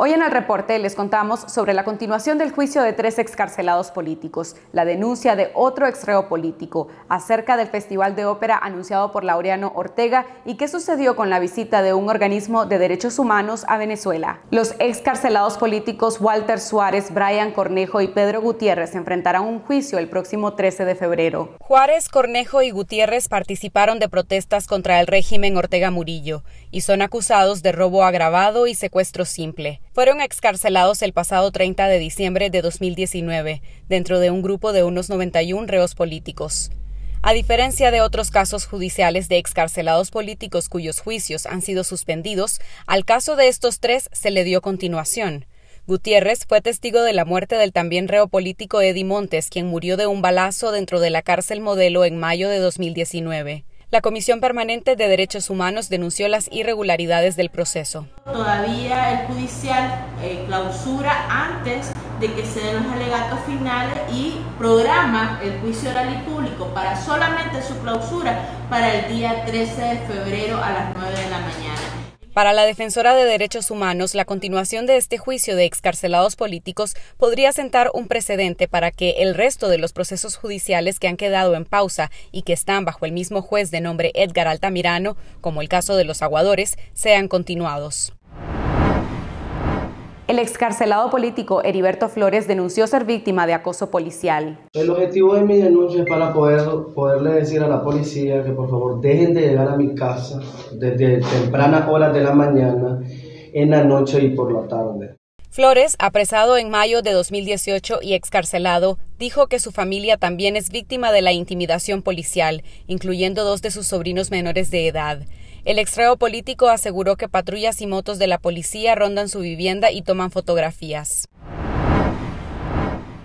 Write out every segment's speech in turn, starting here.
Hoy en el reporte les contamos sobre la continuación del juicio de tres excarcelados políticos, la denuncia de otro exreo político, acerca del Festival de Ópera anunciado por Laureano Ortega y qué sucedió con la visita de un organismo de derechos humanos a Venezuela. Los excarcelados políticos Walter Suárez, Brian Cornejo y Pedro Gutiérrez enfrentarán un juicio el próximo 13 de febrero. Juárez, Cornejo y Gutiérrez participaron de protestas contra el régimen Ortega Murillo y son acusados de robo agravado y secuestro simple fueron excarcelados el pasado 30 de diciembre de 2019 dentro de un grupo de unos 91 reos políticos. A diferencia de otros casos judiciales de excarcelados políticos cuyos juicios han sido suspendidos, al caso de estos tres se le dio continuación. Gutiérrez fue testigo de la muerte del también reo político Eddie Montes, quien murió de un balazo dentro de la cárcel modelo en mayo de 2019 la Comisión Permanente de Derechos Humanos denunció las irregularidades del proceso. Todavía el judicial eh, clausura antes de que se den los alegatos finales y programa el juicio oral y público para solamente su clausura para el día 13 de febrero a las 9 de la mañana. Para la defensora de derechos humanos, la continuación de este juicio de excarcelados políticos podría sentar un precedente para que el resto de los procesos judiciales que han quedado en pausa y que están bajo el mismo juez de nombre Edgar Altamirano, como el caso de los aguadores, sean continuados. El excarcelado político Heriberto Flores denunció ser víctima de acoso policial. El objetivo de mi denuncia es para poder, poderle decir a la policía que por favor dejen de llegar a mi casa desde tempranas horas de la mañana, en la noche y por la tarde. Flores, apresado en mayo de 2018 y excarcelado, dijo que su familia también es víctima de la intimidación policial, incluyendo dos de sus sobrinos menores de edad. El extrao político aseguró que patrullas y motos de la policía rondan su vivienda y toman fotografías.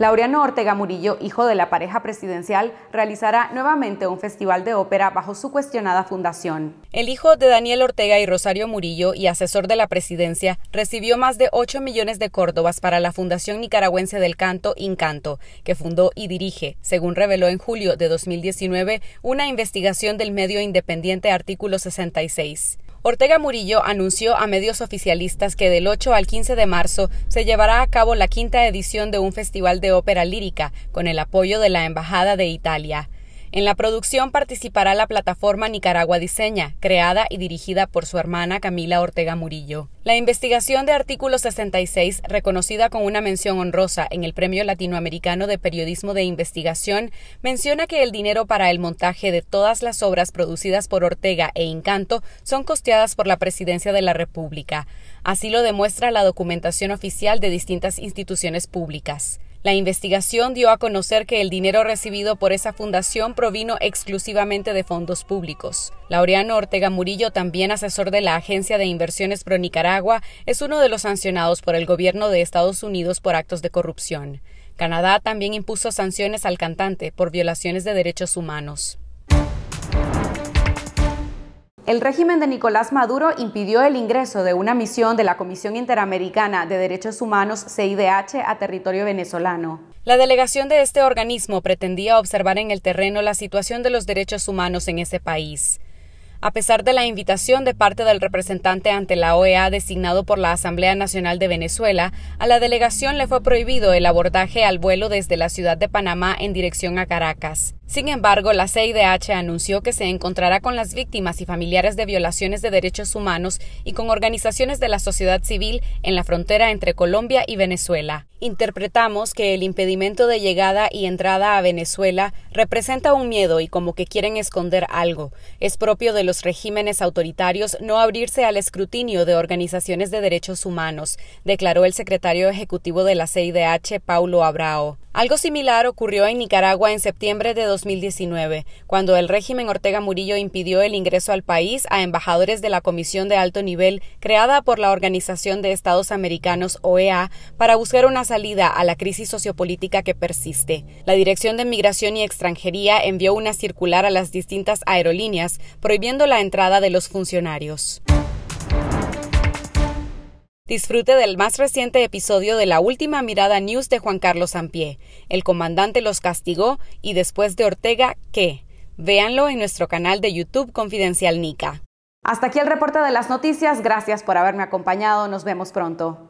Laureano Ortega Murillo, hijo de la pareja presidencial, realizará nuevamente un festival de ópera bajo su cuestionada fundación. El hijo de Daniel Ortega y Rosario Murillo y asesor de la presidencia recibió más de 8 millones de córdobas para la Fundación Nicaragüense del Canto Incanto, que fundó y dirige, según reveló en julio de 2019 una investigación del medio independiente Artículo 66. Ortega Murillo anunció a medios oficialistas que del 8 al 15 de marzo se llevará a cabo la quinta edición de un festival de ópera lírica con el apoyo de la Embajada de Italia. En la producción participará la plataforma Nicaragua Diseña, creada y dirigida por su hermana Camila Ortega Murillo. La investigación de artículo 66, reconocida con una mención honrosa en el Premio Latinoamericano de Periodismo de Investigación, menciona que el dinero para el montaje de todas las obras producidas por Ortega e Encanto son costeadas por la Presidencia de la República. Así lo demuestra la documentación oficial de distintas instituciones públicas. La investigación dio a conocer que el dinero recibido por esa fundación provino exclusivamente de fondos públicos. Laureano Ortega Murillo, también asesor de la Agencia de Inversiones Pro Nicaragua, es uno de los sancionados por el gobierno de Estados Unidos por actos de corrupción. Canadá también impuso sanciones al cantante por violaciones de derechos humanos. El régimen de Nicolás Maduro impidió el ingreso de una misión de la Comisión Interamericana de Derechos Humanos CIDH a territorio venezolano. La delegación de este organismo pretendía observar en el terreno la situación de los derechos humanos en ese país. A pesar de la invitación de parte del representante ante la OEA designado por la Asamblea Nacional de Venezuela, a la delegación le fue prohibido el abordaje al vuelo desde la ciudad de Panamá en dirección a Caracas. Sin embargo, la CIDH anunció que se encontrará con las víctimas y familiares de violaciones de derechos humanos y con organizaciones de la sociedad civil en la frontera entre Colombia y Venezuela. Interpretamos que el impedimento de llegada y entrada a Venezuela representa un miedo y como que quieren esconder algo. Es propio de los regímenes autoritarios no abrirse al escrutinio de organizaciones de derechos humanos, declaró el secretario ejecutivo de la CIDH, Paulo Abrao. Algo similar ocurrió en Nicaragua en septiembre de 2019, cuando el régimen Ortega Murillo impidió el ingreso al país a embajadores de la Comisión de Alto Nivel creada por la Organización de Estados Americanos OEA para buscar una salida a la crisis sociopolítica que persiste. La Dirección de Migración y Extranjería envió una circular a las distintas aerolíneas prohibiendo la entrada de los funcionarios. Disfrute del más reciente episodio de la última mirada news de Juan Carlos Sampié. El comandante los castigó y después de Ortega, ¿qué? Véanlo en nuestro canal de YouTube Confidencial Nica. Hasta aquí el reporte de las noticias. Gracias por haberme acompañado. Nos vemos pronto.